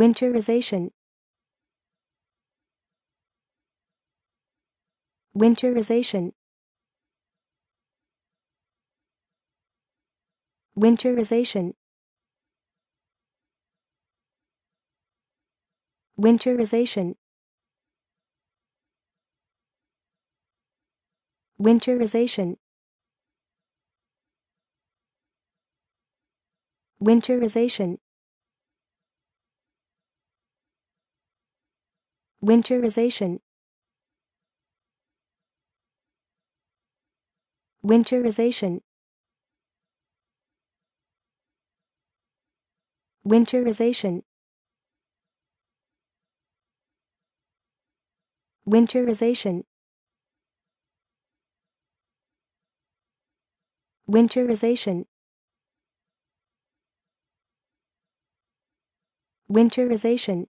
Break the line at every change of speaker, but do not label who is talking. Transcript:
Winterization Winterization Winterization Winterization Winterization Winterization Winterization Winterization Winterization Winterization Winterization Winterization